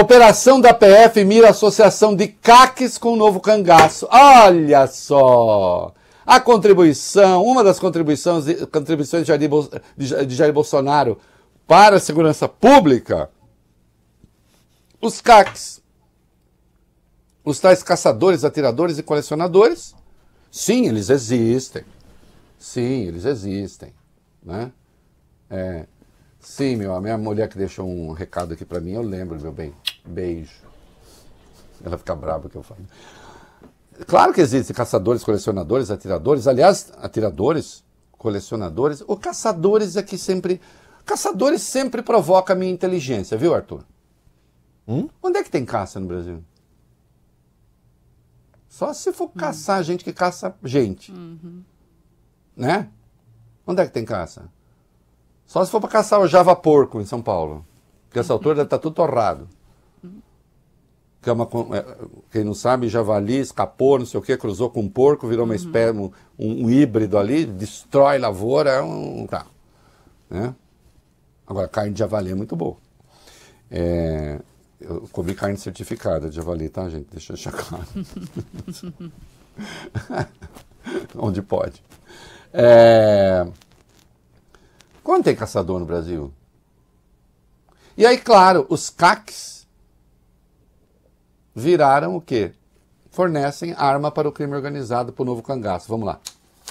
Operação da PF mira associação de CACs com o novo cangaço. Olha só! A contribuição, uma das contribuições, contribuições de, Jair, de Jair Bolsonaro para a segurança pública, os CACs, os tais caçadores, atiradores e colecionadores, sim, eles existem. Sim, eles existem. Né? É, Sim, meu, a minha mulher que deixou um recado aqui para mim, eu lembro, meu bem. Beijo. Ela fica brava que eu falo. Claro que existem caçadores, colecionadores, atiradores. Aliás, atiradores, colecionadores, o caçadores é que sempre. Caçadores sempre provoca a minha inteligência, viu, Arthur? Hum? Onde é que tem caça no Brasil? Só se for hum. caçar gente que caça gente. Uhum. Né? Onde é que tem caça? Só se for para caçar o Java Porco em São Paulo. Porque essa altura deve estar tá tudo torrado que é uma. Quem não sabe, javali escapou, não sei o que, cruzou com um porco, virou uma uhum. espécie, um, um, híbrido ali, destrói lavoura, é um. Tá. Né? Agora, carne de javali é muito boa. É, eu comi carne certificada de javali, tá, gente? Deixa eu deixar claro. Onde pode. É... Quando tem caçador no Brasil? E aí, claro, os caques viraram o quê? Fornecem arma para o crime organizado para o novo cangaço. Vamos lá.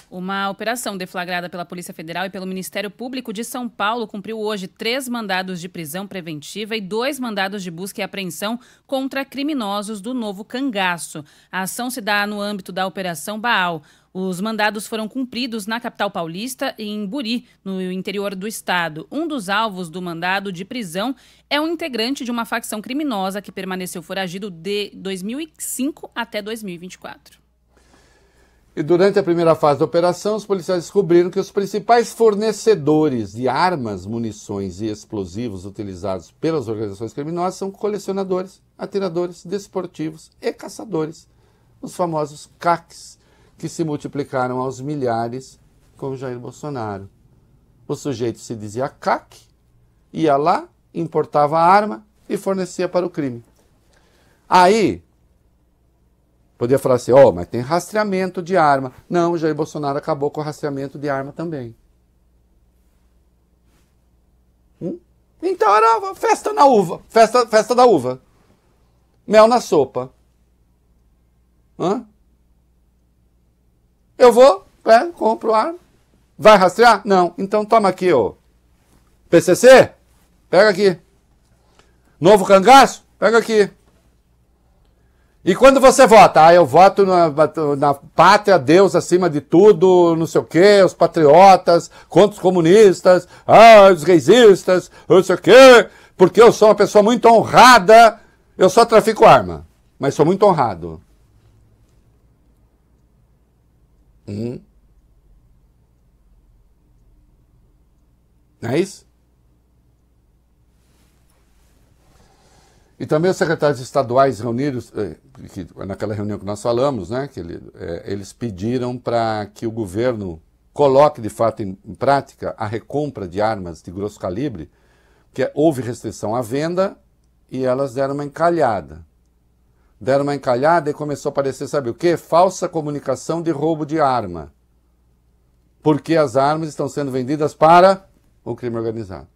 Uma operação deflagrada pela Polícia Federal e pelo Ministério Público de São Paulo cumpriu hoje três mandados de prisão preventiva e dois mandados de busca e apreensão contra criminosos do novo cangaço. A ação se dá no âmbito da Operação Baal. Os mandados foram cumpridos na capital paulista e em Buri, no interior do estado. Um dos alvos do mandado de prisão é um integrante de uma facção criminosa que permaneceu foragido de 2005 até 2024. E durante a primeira fase da operação, os policiais descobriram que os principais fornecedores de armas, munições e explosivos utilizados pelas organizações criminosas são colecionadores, atiradores, desportivos e caçadores, os famosos CACs, que se multiplicaram aos milhares com Jair Bolsonaro. O sujeito se dizia CAC, ia lá, importava a arma e fornecia para o crime. Aí, Podia falar assim, ó, oh, mas tem rastreamento de arma. Não, Jair Bolsonaro acabou com o rastreamento de arma também. Hum? Então era festa na uva, festa, festa da uva. Mel na sopa. Hã? Eu vou, pego, é, compro arma. Vai rastrear? Não. Então toma aqui, ó. PCC? Pega aqui. Novo cangaço? Pega aqui. E quando você vota? Ah, eu voto na, na pátria, Deus acima de tudo, não sei o quê, os patriotas, contra os comunistas, ah, os reisistas, não sei o quê, porque eu sou uma pessoa muito honrada, eu só trafico arma, mas sou muito honrado. Hum. Não é isso? E também os secretários estaduais reunidos, eh, que, naquela reunião que nós falamos, né, que ele, é, eles pediram para que o governo coloque de fato em, em, prática a recompra de armas de grosso calibre, porque houve restrição à venda e elas deram uma encalhada. Deram uma encalhada e começou a aparecer, sabe o quê? Falsa comunicação de roubo de arma. Porque as armas estão sendo vendidas para o crime organizado.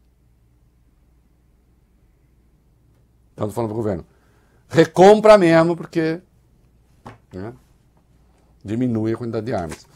Estamos tá falando para o governo. Recompra mesmo, porque né, diminui a quantidade de armas.